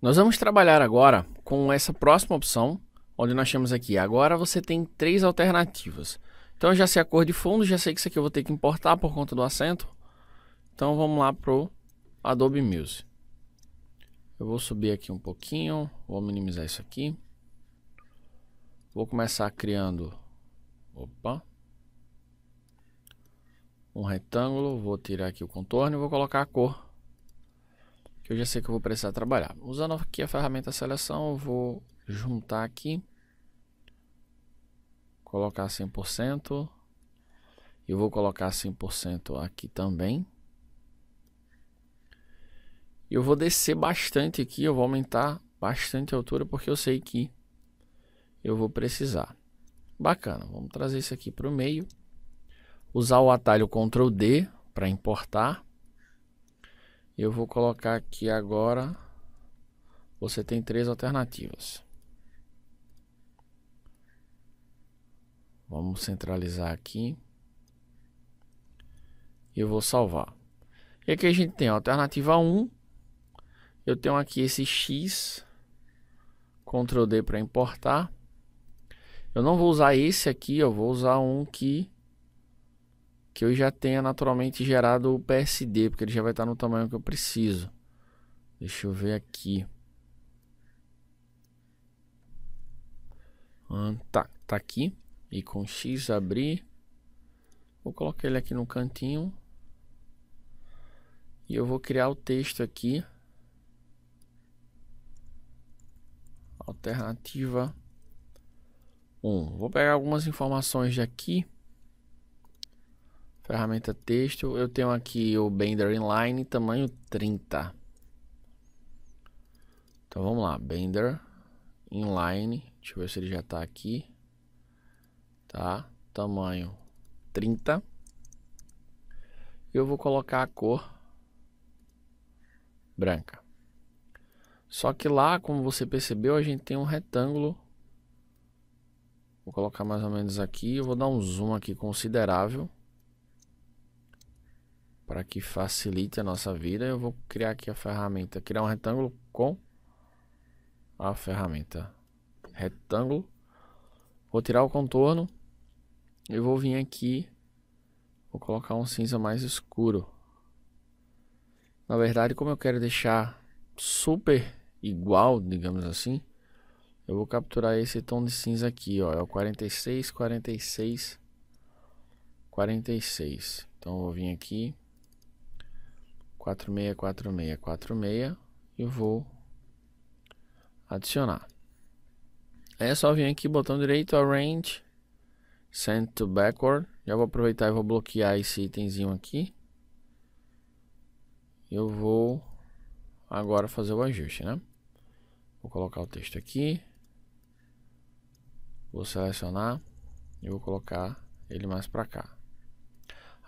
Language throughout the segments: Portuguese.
Nós vamos trabalhar agora com essa próxima opção, onde nós temos aqui, agora você tem três alternativas. Então eu já sei a cor de fundo, já sei que isso aqui eu vou ter que importar por conta do acento. Então vamos lá pro Adobe Muse. Eu vou subir aqui um pouquinho, vou minimizar isso aqui. Vou começar criando, opa, um retângulo, vou tirar aqui o contorno e vou colocar a cor que eu já sei que eu vou precisar trabalhar. Usando aqui a ferramenta seleção, eu vou juntar aqui, colocar 100%, eu vou colocar 100% aqui também. Eu vou descer bastante aqui, eu vou aumentar bastante a altura porque eu sei que eu vou precisar. Bacana, vamos trazer isso aqui para o meio. Usar o atalho Ctrl D para importar. Eu vou colocar aqui agora. Você tem três alternativas. Vamos centralizar aqui. E eu vou salvar. E aqui a gente tem a alternativa 1. Eu tenho aqui esse X. Ctrl D para importar. Eu não vou usar esse aqui, eu vou usar um que que eu já tenha naturalmente gerado o PSD, porque ele já vai estar no tamanho que eu preciso. Deixa eu ver aqui. Ah, tá, tá aqui. E com X abrir. Vou colocar ele aqui no cantinho. E eu vou criar o texto aqui. Alternativa 1. Vou pegar algumas informações daqui. Ferramenta texto. Eu tenho aqui o Bender Inline, tamanho 30. Então vamos lá, Bender Inline. Deixa eu ver se ele já está aqui. Tá? Tamanho 30. Eu vou colocar a cor branca. Só que lá, como você percebeu, a gente tem um retângulo. Vou colocar mais ou menos aqui. Eu vou dar um zoom aqui considerável para que facilite a nossa vida, eu vou criar aqui a ferramenta, criar um retângulo com a ferramenta retângulo. Vou tirar o contorno e vou vir aqui, vou colocar um cinza mais escuro. Na verdade, como eu quero deixar super igual, digamos assim, eu vou capturar esse tom de cinza aqui, ó, é o 46, 46, 46. Então eu vou vir aqui, 464646 e vou adicionar. É só vir aqui, botão direito, Arrange, Send to Backward. Já vou aproveitar e vou bloquear esse itemzinho aqui. Eu vou agora fazer o ajuste, né? Vou colocar o texto aqui. Vou selecionar e vou colocar ele mais para cá.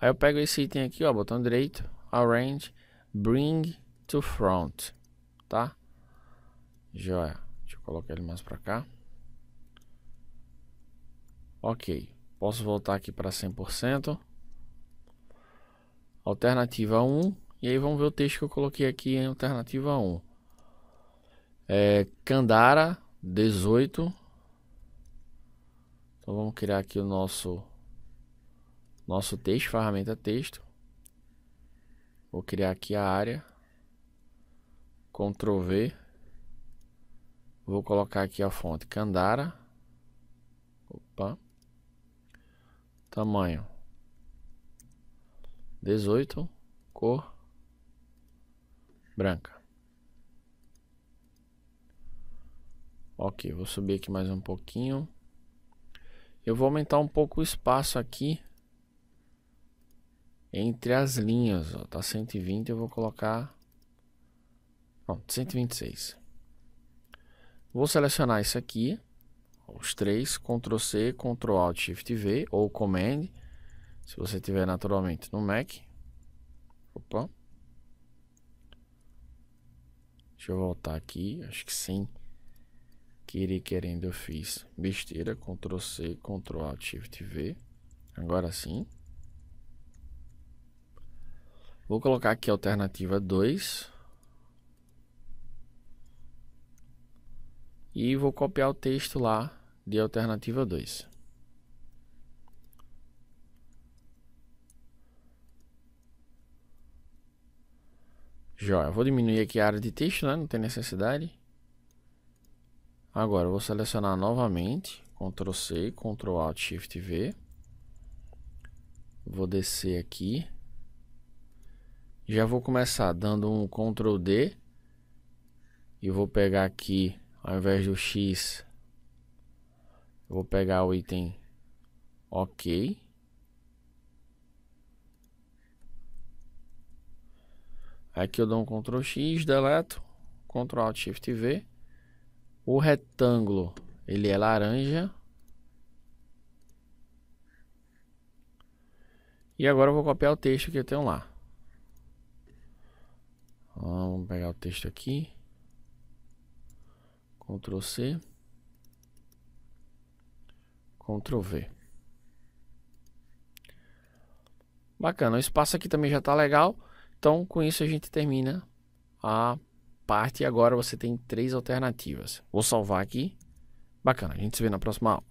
Aí eu pego esse item aqui, ó, botão direito, Arrange, Bring to front, tá? Joia. Deixa eu colocar ele mais para cá. Ok. Posso voltar aqui para 100%. Alternativa 1. E aí vamos ver o texto que eu coloquei aqui em alternativa 1. É, Candara 18. Então vamos criar aqui o nosso nosso texto, ferramenta texto. Vou criar aqui a área. Ctrl V. Vou colocar aqui a fonte Candara. Opa. Tamanho 18, cor branca. Ok, vou subir aqui mais um pouquinho. Eu vou aumentar um pouco o espaço aqui entre as linhas, ó, tá 120, eu vou colocar pronto, 126. Vou selecionar isso aqui, os três, Ctrl C, Ctrl Alt Shift V ou Command, se você tiver naturalmente no Mac. Opa. Deixa eu voltar aqui, acho que sim. Querer querendo eu fiz besteira, Ctrl C, Ctrl Alt Shift V. Agora sim. Vou colocar aqui alternativa 2. E vou copiar o texto lá de alternativa 2. Joia, vou diminuir aqui a área de texto, né? não tem necessidade. Agora, vou selecionar novamente, Ctrl C, Ctrl Alt Shift V. Vou descer aqui já vou começar dando um Ctrl D. E vou pegar aqui, ao invés do X, vou pegar o item OK. Aqui eu dou um Ctrl X, deleto, Ctrl Alt Shift V. O retângulo, ele é laranja. E agora eu vou copiar o texto que eu tenho lá pegar o texto aqui. Ctrl C. Ctrl V. Bacana, o espaço aqui também já está legal. Então, com isso a gente termina a parte. Agora você tem três alternativas. Vou salvar aqui. Bacana, a gente se vê na próxima aula.